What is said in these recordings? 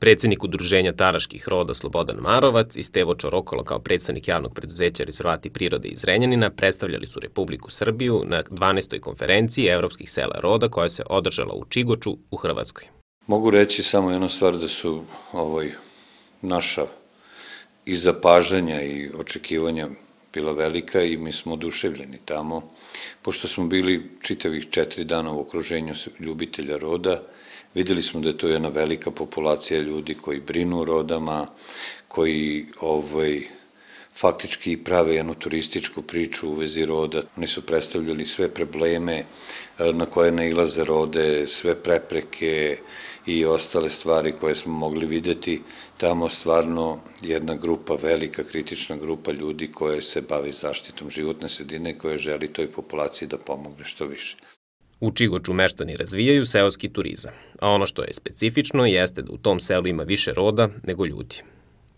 predsednik udruženja Taraških roda Slobodan Marovac i Stevo Čorokolo kao predstavnik javnog preduzeća Rezervati prirode iz Renjanina predstavljali su Republiku Srbiju na 12. konferenciji evropskih sela roda koja se održala u Čigoču u Hrvatskoj. Mogu reći samo jednu stvar da su ovaj, naša i zapažanja i očekivanja bila velika i mi smo oduševljeni tamo, pošto smo bili čitavih četiri dana u okruženju ljubitelja roda Videli smo da je to jedna velika populacija ljudi koji brinu o rodama, koji ovaj, faktički prave jednu turističku priču u vezi roda. Oni su predstavljali sve probleme eh, na koje nailaze rode, sve prepreke i ostale stvari koje smo mogli videti. Tamo stvarno jedna grupa, velika kritična grupa ljudi koja se bavi zaštitom životne sredine, koja želi toj populaciji da pomogne što više u Čigoču meštani razvijaju seoski turizam, a ono što je specifično jeste da u tom selu ima više roda nego ljudi.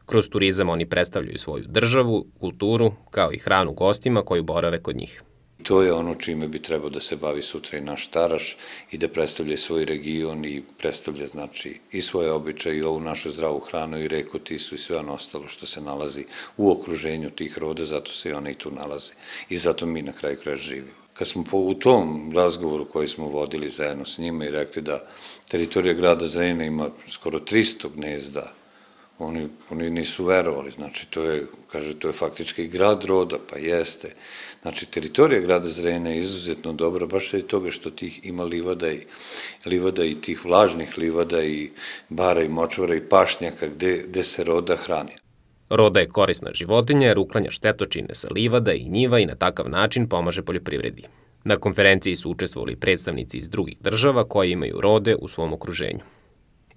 Kroz turizam oni predstavljaju svoju državu, kulturu, kao i hranu gostima koji borave kod njih. To je ono čime bi trebao da se bavi sutra i naš Taraš i da predstavlja svoj region i predstavlja znači i svoje običaje i ovu našu zdravu hranu i reku Tisu i sve ono ostalo što se nalazi u okruženju tih roda, zato se i one i tu nalaze i zato mi na kraju kraja živimo kad smo po, u tom razgovoru koji smo vodili zajedno s njima i rekli da teritorija grada Zrenina ima skoro 300 gnezda, oni, oni nisu verovali, znači to je, kaže, to je faktički grad roda, pa jeste. Znači, teritorija grada Zrejna je izuzetno dobra, baš je toga što tih ima livada i, livada i tih vlažnih livada i bara i močvara i pašnjaka gde, gde se roda hrani. Roda je korisna životinja jer uklanja štetočine sa livada i njiva i na takav način pomaže poljoprivredi. Na konferenciji su učestvovali predstavnici iz drugih država koje imaju rode u svom okruženju.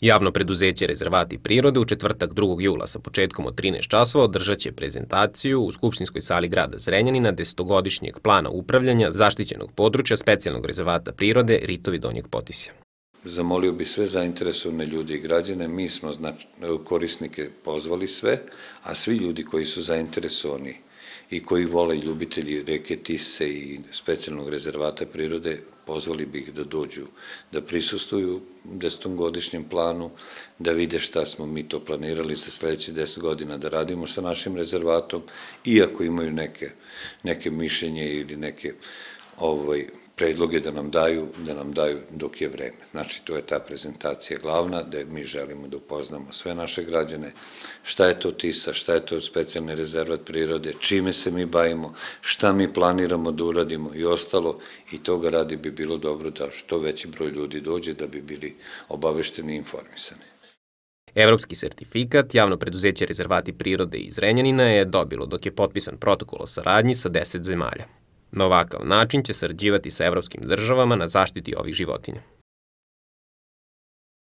Javno preduzeće Rezervati prirode u četvrtak 2. jula sa početkom od 13 časova održat će prezentaciju u Skupštinskoj sali grada Zrenjanina desetogodišnjeg plana upravljanja zaštićenog područja specijalnog rezervata prirode Ritovi Donjeg Potisja. Zamolio bi sve zainteresovne ljude i građane, mi smo znač, korisnike pozvali sve, a svi ljudi koji su zainteresovani i koji vole ljubitelji reke Tise i specijalnog rezervata prirode, pozvali bih da dođu, da prisustuju desetogodišnjem planu, da vide šta smo mi to planirali za sledeće deset godina da radimo sa našim rezervatom, iako imaju neke, neke mišljenje ili neke ovaj, predloge da nam daju, da nam daju dok je vreme. Znači, to je ta prezentacija glavna, da mi želimo da upoznamo sve naše građane, šta je to TISA, šta je to specijalni rezervat prirode, čime se mi bavimo, šta mi planiramo da uradimo i ostalo. I toga radi bi bilo dobro da što veći broj ljudi dođe da bi bili obavešteni i informisani. Evropski sertifikat javno preduzeće rezervati prirode iz Renjanina je dobilo dok je potpisan protokol o saradnji sa 10 zemalja. Na ovakav način će sarađivati sa evropskim državama na zaštiti ovih životinja.